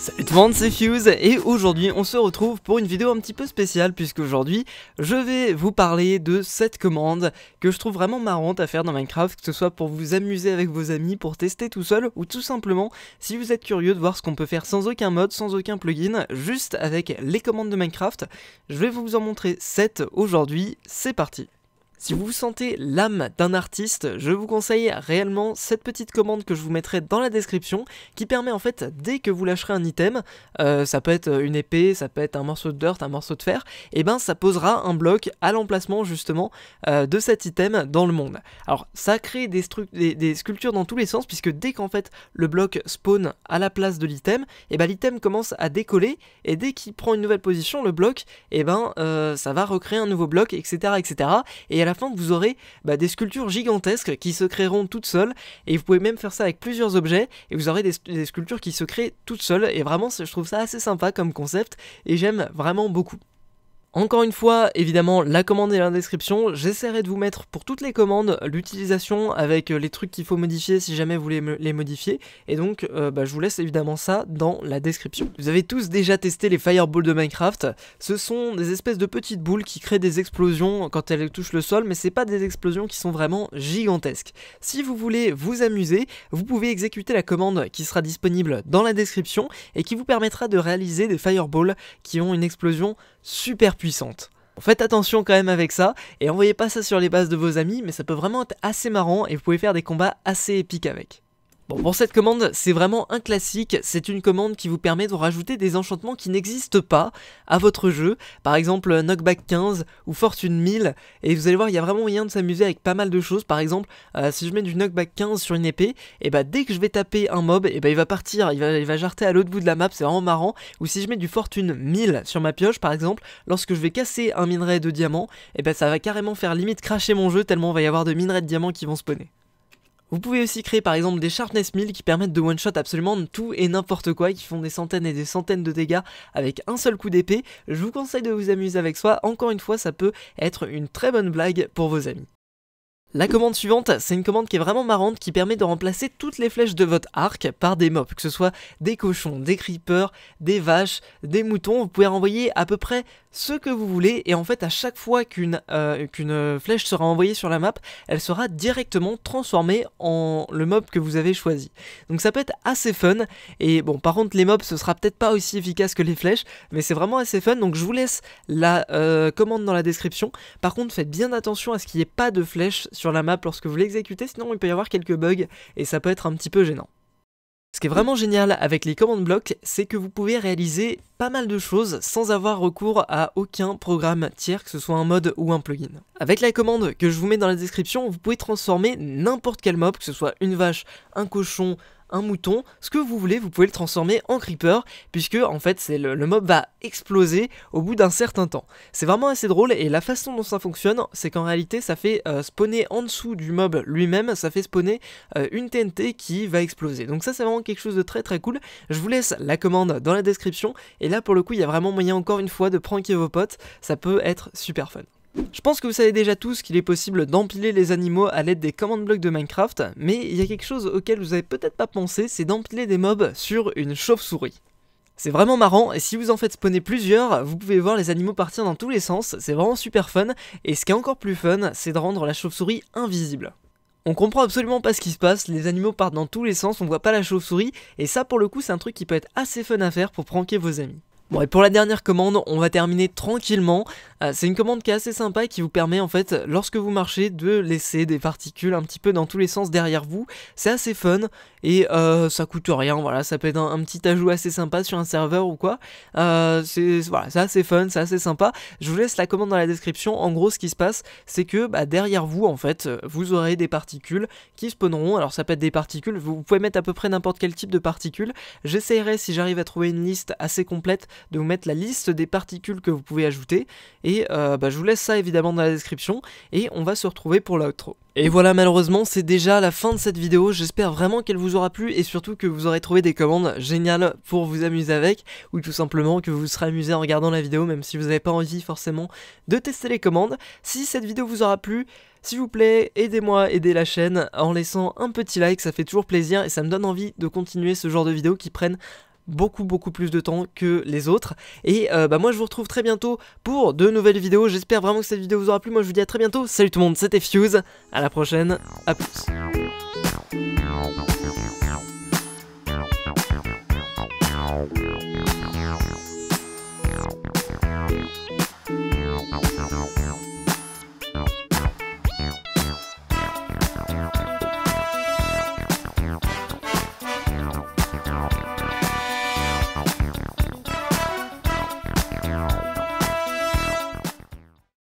Salut tout le monde, c'est Fuse et aujourd'hui on se retrouve pour une vidéo un petit peu spéciale puisque aujourd'hui je vais vous parler de cette commandes que je trouve vraiment marrantes à faire dans Minecraft, que ce soit pour vous amuser avec vos amis, pour tester tout seul ou tout simplement si vous êtes curieux de voir ce qu'on peut faire sans aucun mode, sans aucun plugin, juste avec les commandes de Minecraft. Je vais vous en montrer 7 aujourd'hui, c'est parti si vous vous sentez l'âme d'un artiste, je vous conseille réellement cette petite commande que je vous mettrai dans la description, qui permet en fait, dès que vous lâcherez un item, euh, ça peut être une épée, ça peut être un morceau de dirt, un morceau de fer, et eh ben ça posera un bloc à l'emplacement justement euh, de cet item dans le monde. Alors ça crée des, des sculptures dans tous les sens, puisque dès qu'en fait le bloc spawn à la place de l'item, et eh ben l'item commence à décoller, et dès qu'il prend une nouvelle position, le bloc, et eh ben euh, ça va recréer un nouveau bloc, etc. etc. et à fin vous aurez bah, des sculptures gigantesques qui se créeront toutes seules et vous pouvez même faire ça avec plusieurs objets et vous aurez des, des sculptures qui se créent toutes seules et vraiment je trouve ça assez sympa comme concept et j'aime vraiment beaucoup. Encore une fois, évidemment, la commande est dans la description. J'essaierai de vous mettre pour toutes les commandes l'utilisation avec euh, les trucs qu'il faut modifier si jamais vous voulez les modifier. Et donc, euh, bah, je vous laisse évidemment ça dans la description. Vous avez tous déjà testé les fireballs de Minecraft. Ce sont des espèces de petites boules qui créent des explosions quand elles touchent le sol, mais c'est pas des explosions qui sont vraiment gigantesques. Si vous voulez vous amuser, vous pouvez exécuter la commande qui sera disponible dans la description et qui vous permettra de réaliser des fireballs qui ont une explosion super puissante. Faites attention quand même avec ça, et envoyez pas ça sur les bases de vos amis, mais ça peut vraiment être assez marrant et vous pouvez faire des combats assez épiques avec. Bon, pour cette commande, c'est vraiment un classique, c'est une commande qui vous permet de rajouter des enchantements qui n'existent pas à votre jeu, par exemple Knockback 15 ou Fortune 1000, et vous allez voir, il y a vraiment moyen de s'amuser avec pas mal de choses, par exemple, euh, si je mets du Knockback 15 sur une épée, et eh bah ben, dès que je vais taper un mob, et eh ben il va partir, il va, jarter à l'autre bout de la map, c'est vraiment marrant, ou si je mets du Fortune 1000 sur ma pioche, par exemple, lorsque je vais casser un minerai de diamant, et eh ben ça va carrément faire limite cracher mon jeu tellement il va y avoir de minerais de diamant qui vont spawner. Vous pouvez aussi créer par exemple des Sharpness 1000 qui permettent de one-shot absolument tout et n'importe quoi, qui font des centaines et des centaines de dégâts avec un seul coup d'épée. Je vous conseille de vous amuser avec soi, encore une fois ça peut être une très bonne blague pour vos amis. La commande suivante, c'est une commande qui est vraiment marrante qui permet de remplacer toutes les flèches de votre arc par des mobs, que ce soit des cochons, des creepers, des vaches, des moutons. Vous pouvez renvoyer à peu près ce que vous voulez et en fait à chaque fois euh, qu'une flèche sera envoyée sur la map, elle sera directement transformée en le mob que vous avez choisi. Donc ça peut être assez fun et bon par contre les mobs ce sera peut-être pas aussi efficace que les flèches mais c'est vraiment assez fun donc je vous laisse la euh, commande dans la description. Par contre faites bien attention à ce qu'il n'y ait pas de flèche sur la map lorsque vous l'exécutez sinon il peut y avoir quelques bugs et ça peut être un petit peu gênant. Ce qui est vraiment génial avec les commandes blocs, c'est que vous pouvez réaliser pas mal de choses sans avoir recours à aucun programme tiers, que ce soit un mode ou un plugin. Avec la commande que je vous mets dans la description, vous pouvez transformer n'importe quel mob, que ce soit une vache, un cochon, un mouton, ce que vous voulez, vous pouvez le transformer en creeper, puisque en fait c'est le, mob va exploser au bout d'un certain temps. C'est vraiment assez drôle et la façon dont ça fonctionne, c'est qu'en réalité ça fait euh, spawner en dessous du mob lui-même, ça fait spawner euh, une TNT qui va exploser. Donc ça c'est vraiment quelque chose de très très cool. Je vous laisse la commande dans la description et là pour le coup il y a vraiment moyen encore une fois de pranker vos potes, ça peut être super fun. Je pense que vous savez déjà tous qu'il est possible d'empiler les animaux à l'aide des command blocks de Minecraft, mais il y a quelque chose auquel vous avez peut-être pas pensé, c'est d'empiler des mobs sur une chauve-souris. C'est vraiment marrant, et si vous en faites spawner plusieurs, vous pouvez voir les animaux partir dans tous les sens, c'est vraiment super fun, et ce qui est encore plus fun, c'est de rendre la chauve-souris invisible. On comprend absolument pas ce qui se passe, les animaux partent dans tous les sens, on voit pas la chauve-souris, et ça pour le coup c'est un truc qui peut être assez fun à faire pour pranker vos amis. Bon et pour la dernière commande, on va terminer tranquillement. Euh, c'est une commande qui est assez sympa et qui vous permet en fait, lorsque vous marchez, de laisser des particules un petit peu dans tous les sens derrière vous. C'est assez fun et euh, ça coûte rien, voilà, ça peut être un, petit ajout assez sympa sur un serveur ou quoi. Euh, c'est voilà, c'est assez fun, c'est assez sympa. Je vous laisse la commande dans la description. En gros, ce qui se passe, c'est que bah, derrière vous, en fait, vous aurez des particules qui spawneront. Alors ça peut être des particules, vous, vous pouvez mettre à peu près n'importe quel type de particules. J'essaierai si j'arrive à trouver une liste assez complète de vous mettre la liste des particules que vous pouvez ajouter. Et euh, bah, je vous laisse ça évidemment dans la description et on va se retrouver pour l'outro. Et voilà malheureusement c'est déjà la fin de cette vidéo, j'espère vraiment qu'elle vous aura plu et surtout que vous aurez trouvé des commandes géniales pour vous amuser avec ou tout simplement que vous vous serez amusé en regardant la vidéo même si vous n'avez pas envie forcément de tester les commandes. Si cette vidéo vous aura plu, s'il vous plaît, aidez-moi, aidez la chaîne en laissant un petit like, ça fait toujours plaisir et ça me donne envie de continuer ce genre de vidéos qui prennent beaucoup beaucoup plus de temps que les autres. Et euh, bah moi je vous retrouve très bientôt pour de nouvelles vidéos. J'espère vraiment que cette vidéo vous aura plu. Moi je vous dis à très bientôt. Salut tout le monde, c'était Fuse. À la prochaine. À plus.